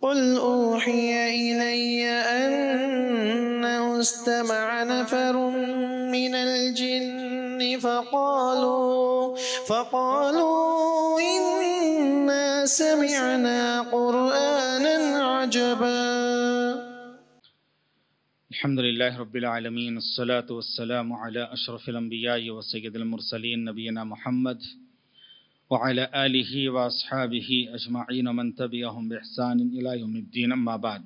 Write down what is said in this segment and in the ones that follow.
قل أوحي إلي أنه استمع نفر من الجن فقالوا فقالوا إنا سمعنا قرآنا عجبا الحمد لله رب العالمين الصلاة والسلام على أشرف الأنبياء وسيد المرسلين نبينا محمد وعلى آله وأصحابه أجمعين ومن تبعهم بإحسان إلى يوم الدين أما بعد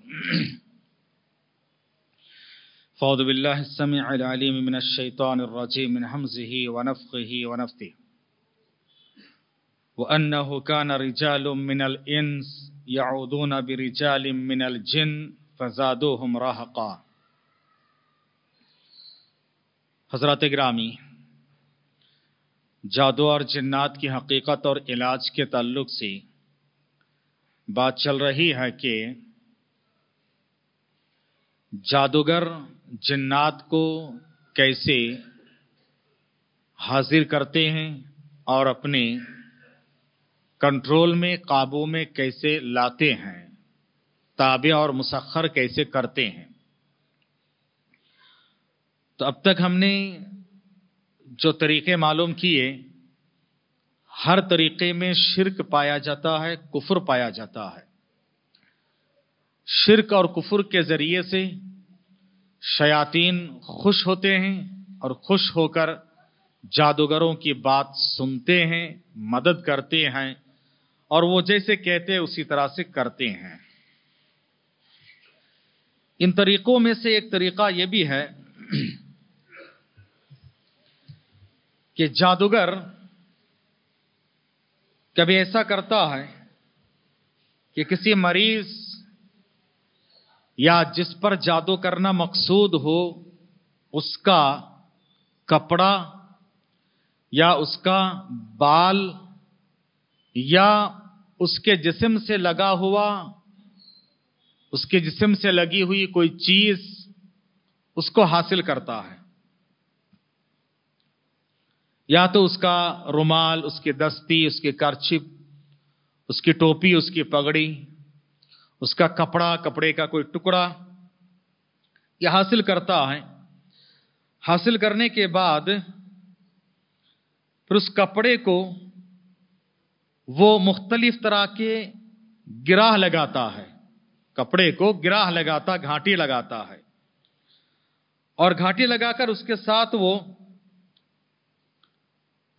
فأعوذ بالله السميع العليم من الشيطان الرجيم من همزه ونفخه ونفثه وأنه كان رجال من الإنس يعوذون برجال من الجن فزادوهم رهقا حضرات گرامی जादू और जिन्नात की हकीकत और इलाज के ताल्लुक से बात चल रही है कि जादूगर जिन्नात को कैसे हाजिर करते हैं और अपने कंट्रोल में काबू में कैसे लाते हैं ताबे और मुसखर कैसे करते हैं तो अब तक हमने जो तरीके मालूम किए हर तरीके में शिरक पाया जाता है कुफर पाया जाता है शिरक और कुफर के ज़रिए से शयातीन खुश होते हैं और खुश होकर जादूगरों की बात सुनते हैं मदद करते हैं और वो जैसे कहते हैं उसी तरह से करते हैं इन तरीक़ों में से एक तरीक़ा ये भी है कि जादूगर कभी ऐसा करता है कि किसी मरीज या जिस पर जादू करना मकसूद हो उसका कपड़ा या उसका बाल या उसके जिस्म से लगा हुआ उसके जिस्म से लगी हुई कोई चीज उसको हासिल करता है या तो उसका रुमाल उसकी दस्ती उसके करछिप उसकी टोपी उसकी पगड़ी उसका कपड़ा कपड़े का कोई टुकड़ा यह हासिल करता है हासिल करने के बाद फिर उस कपड़े को वो मुख्तलिफ तरह के गिराह लगाता है कपड़े को गिराह लगाता घाटी लगाता है और घाटी लगाकर उसके साथ वो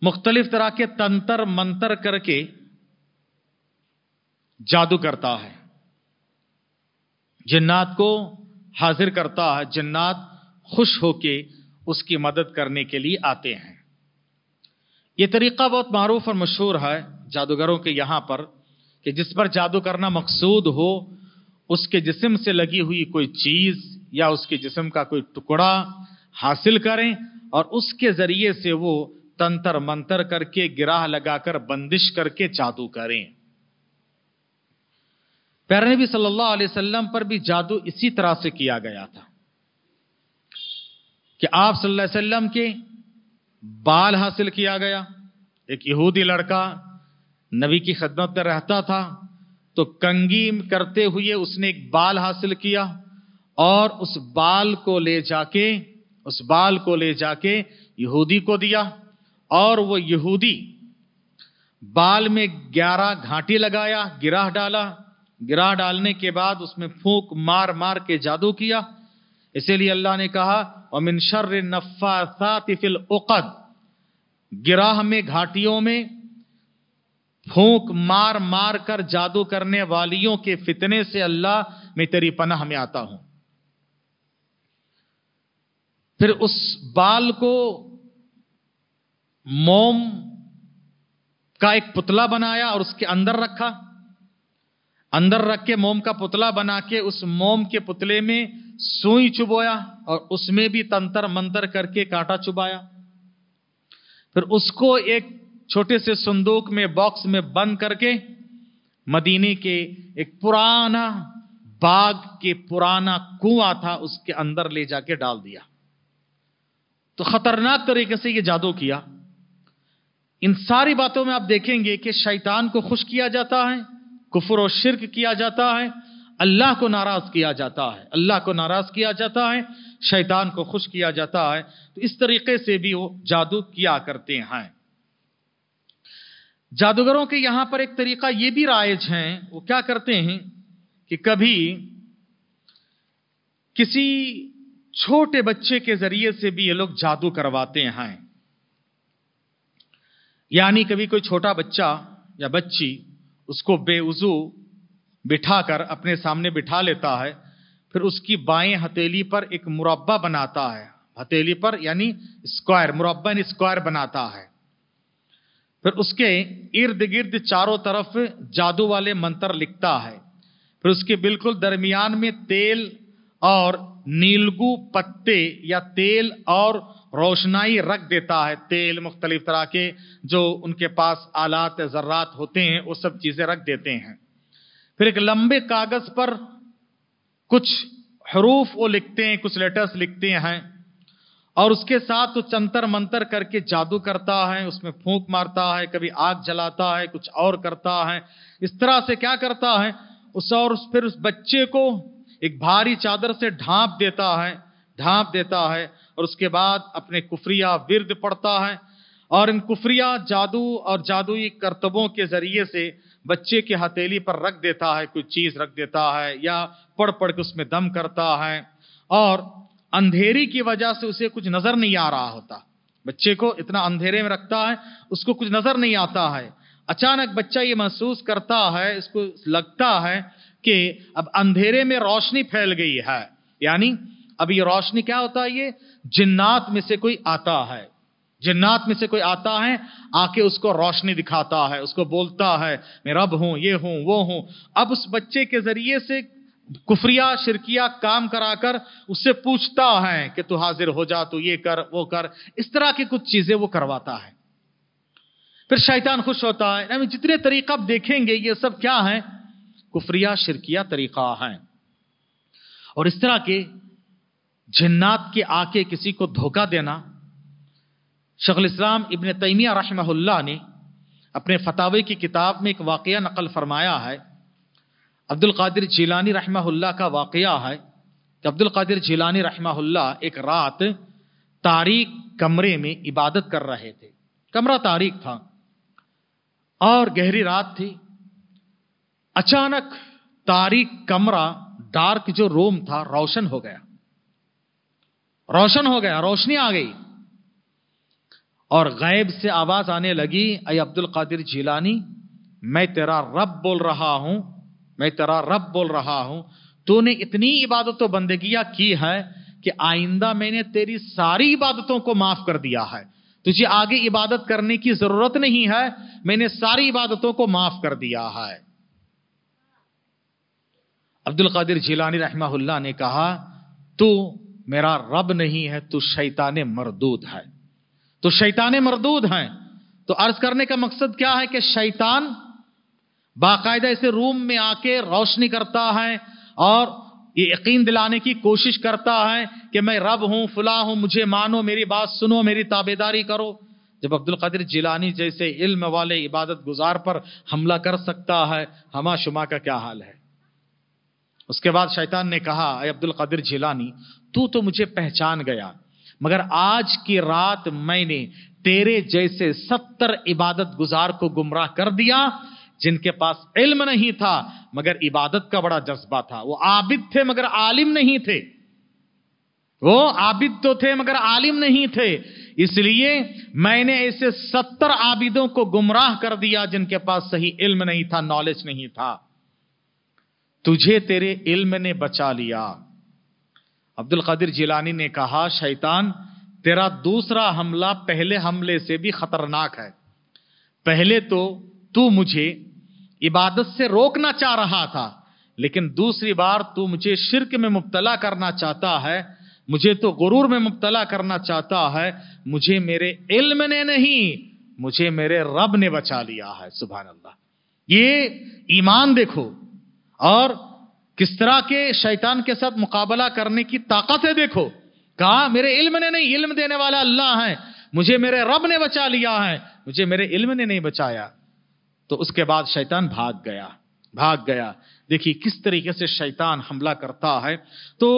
मुख्तलिफ तरह के तंतर मंतर करके जादू करता है जिन्नात को हाजिर करता है जिन्नात खुश होके उसकी मदद करने के लिए आते हैं ये तरीक़ा बहुत मारूफ और मशहूर है जादूगरों के यहाँ पर कि जिस पर जादू करना मकसूद हो उसके जिस्म से लगी हुई कोई चीज़ या उसके जिस्म का कोई टुकड़ा हासिल करें और उसके ज़रिए से वो तंतर मंतर करके गिराह लगाकर बंदिश करके जादू करें प्यारे नबी सल्लल्लाहु अलैहि वसल्लम पर भी जादू इसी तरह से किया गया था कि आप सल्लल्लाहु अलैहि वसल्लम के बाल हासिल किया गया एक यहूदी लड़का नबी की खदमत में रहता था तो कंगी करते हुए उसने एक बाल हासिल किया और उस बाल को ले जाके उस बाल को ले जाके यहूदी को दिया और वो यहूदी बाल में ग्यारह घाटी लगाया गिराह डाला गिराह डालने के बाद उसमें फूंक मार मार के जादू किया इसीलिए अल्लाह ने कहा अमिन शर्र नफ़ातिफिल उक़द गिराह में घाटियों में फूंक मार मार कर जादू करने वालियों के फितने से अल्लाह मैं तेरी पनाह में आता हूं फिर उस बाल को मोम का एक पुतला बनाया और उसके अंदर रखा अंदर रख के मोम का पुतला बना के उस मोम के पुतले में सुई चुबोया और उसमें भी तंतर मंतर करके कांटा चुबाया फिर उसको एक छोटे से संदूक में बॉक्स में बंद करके मदीने के एक पुराना बाग के पुराना कुआं था उसके अंदर ले जाके डाल दिया तो खतरनाक तरीके से ये जादू किया इन सारी बातों में आप देखेंगे कि शैतान को खुश किया जाता है कुफर और शिरक किया जाता है अल्लाह को नाराज किया जाता है अल्लाह को नाराज किया जाता है शैतान को खुश किया जाता है तो इस तरीके से भी वो जादू किया करते हैं जादूगरों के यहां पर एक तरीका ये भी राइज है वो क्या करते हैं कि कभी किसी छोटे बच्चे के जरिए से भी ये लोग जादू करवाते हैं यानी कभी कोई छोटा बच्चा या बच्ची उसको बेवजू बिठा कर अपने सामने बिठा लेता है फिर उसकी बाएं हथेली पर एक मुरब्बा बनाता है हथेली पर यानी स्क्वायर मुरब्बा यानी स्क्वायर बनाता है फिर उसके इर्द गिर्द चारों तरफ जादू वाले मंत्र लिखता है फिर उसके बिल्कुल दरमियान में तेल और नीलगू पत्ते या तेल और रोशनाई रख देता है तेल मुख्तलिफ तरह के जो उनके पास आलात ज़र्रात होते हैं वो सब चीज़ें रख देते हैं फिर एक लंबे कागज़ पर कुछ हरूफ वो लिखते हैं कुछ लेटर्स लिखते हैं और उसके साथ वो चंतर मंतर करके जादू करता है उसमें फूंक मारता है कभी आग जलाता है कुछ और करता है इस तरह से क्या करता है उस और उस फिर उस बच्चे को एक भारी चादर से ढांप देता है ढांप देता है और उसके बाद अपने कुफरिया विरद पढ़ता है और इन कुफरिया जादू और जादुई करतबों के ज़रिए से बच्चे के हथेली पर रख देता है कोई चीज़ रख देता है या पढ़ पढ़ के उसमें दम करता है और अंधेरी की वजह से उसे कुछ नज़र नहीं आ रहा होता बच्चे को इतना अंधेरे में रखता है उसको कुछ नज़र नहीं आता है अचानक बच्चा ये महसूस करता है इसको लगता है कि अब अंधेरे में रोशनी फैल गई है यानी अब ये रोशनी क्या होता है ये जिन्नात में से कोई आता है जिन्नात में से कोई आता है आके उसको रोशनी दिखाता है उसको बोलता है मैं रब हूं ये हूं वो हूं अब उस बच्चे के जरिए से कुफरिया शिरकिया काम कराकर उससे पूछता है कि तू हाजिर हो जा तू ये कर वो कर इस तरह की कुछ चीजें वो करवाता है फिर शैतान खुश होता है यानी जितने तरीका आप देखेंगे ये सब क्या है कुफरिया शिरकिया तरीका है और इस तरह के जिन्नात के आके किसी को धोखा देना शखल इस्लाम इबन तैमिया रहमहुल्ला ने अपने फतावे की किताब में एक वाक़ नकल फरमाया है अब्दुल कादिर जिलानी रहमहुल्ला का वाक़ है कि अब्दुल कादिर जिलानी रहमहुल्ला एक रात तारीख कमरे में इबादत कर रहे थे कमरा तारीख था और गहरी रात थी अचानक तारीख कमरा डार्क जो रूम था रोशन हो गया रोशन हो गया रोशनी आ गई और गैब से आवाज आने लगी अय अब्दुल कादिर जिलानी मैं तेरा रब बोल रहा हूं मैं तेरा रब बोल रहा हूं तूने इतनी इबादत तो बंदगियां की है कि आइंदा मैंने तेरी सारी इबादतों को माफ कर दिया है तुझे आगे इबादत करने की जरूरत नहीं है मैंने सारी इबादतों को माफ कर दिया है अब्दुल कादिर जिलानी रहमाहुल्ला ने कहा तू मेरा रब नहीं है तो शैतान मरदूद है तो शैतान मरदूद हैं तो अर्ज करने का मकसद क्या है कि शैतान बाकायदा इसे रूम में आके रोशनी करता है और ये यकीन दिलाने की कोशिश करता है कि मैं रब हूं फुला हूं मुझे मानो मेरी बात सुनो मेरी ताबेदारी करो जब अब्दुल कदिर जिलानी जैसे इल्म वाले इबादत गुजार पर हमला कर सकता है हमा शुमा का क्या हाल है उसके बाद शैतान ने कहा अब्दुल कादिर जिलानी तू तो मुझे पहचान गया मगर आज की रात मैंने तेरे जैसे सत्तर इबादत गुजार को गुमराह कर दिया जिनके पास इल्म नहीं था मगर इबादत का बड़ा जज्बा था वो आबिद थे मगर आलिम नहीं थे वो आबिद तो थे मगर आलिम नहीं थे इसलिए मैंने ऐसे सत्तर आबिदों को गुमराह कर दिया जिनके पास सही इल्म नहीं था नॉलेज नहीं था तुझे तेरे इल्म ने बचा लिया अब्दुल कादिर जिलानी ने कहा शैतान तेरा दूसरा हमला पहले हमले से भी खतरनाक है पहले तो तू मुझे इबादत से रोकना चाह रहा था लेकिन दूसरी बार तू मुझे शिरक में मुबतला करना चाहता है मुझे तो गुरूर में मुबतला करना चाहता है मुझे मेरे इल्म ने नहीं मुझे मेरे रब ने बचा लिया है सुबह अल्लाह ये ईमान देखो और किस तरह के शैतान के साथ मुकाबला करने की ताकतें देखो कहा मेरे इल्म ने नहीं इल्म देने वाला अल्लाह है मुझे मेरे रब ने बचा लिया है मुझे मेरे इल्म ने नहीं बचाया तो उसके बाद शैतान भाग गया भाग गया देखिए किस तरीके से शैतान हमला करता है तो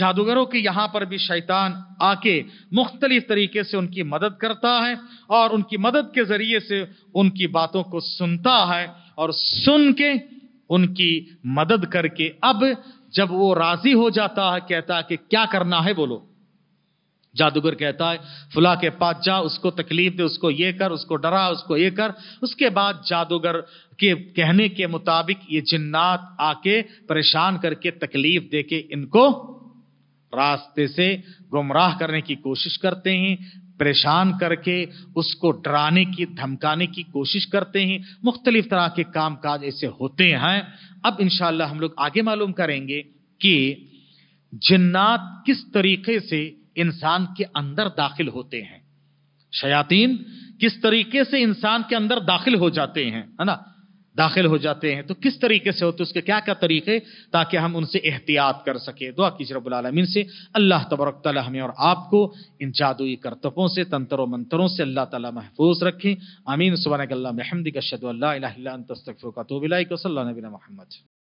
जादूगरों के यहां पर भी शैतान आके मुख्तलिफ तरीके से उनकी मदद करता है और उनकी मदद के जरिए से उनकी बातों को सुनता है और सुन के उनकी मदद करके अब जब वो राजी हो जाता है कहता है कि क्या करना है बोलो जादूगर कहता है फुला के पास जा उसको तकलीफ दे उसको ये कर उसको डरा उसको ये कर उसके बाद जादूगर के कहने के मुताबिक ये जिन्नात आके परेशान करके तकलीफ दे के इनको रास्ते से गुमराह करने की कोशिश करते हैं परेशान करके उसको डराने की धमकाने की कोशिश करते हैं मुख्तलिफ तरह के काम काज ऐसे होते हैं अब इन हम लोग आगे मालूम करेंगे कि जिन्नात किस तरीके से इंसान के अंदर दाखिल होते हैं शयातीन किस तरीके से इंसान के अंदर दाखिल हो जाते हैं है ना दाखिल हो जाते हैं तो किस तरीके से होते उसके क्या क्या तरीके ताकि हम उनसे एहतियात कर सके दुआ कीजिए रबालमीन से अल्लाह तबरक हमें और आपको इन जादुई करतबों से तंतरों मंतरों से अल्लाह तला महफूज रखें आमीन सुबह महमदी का शद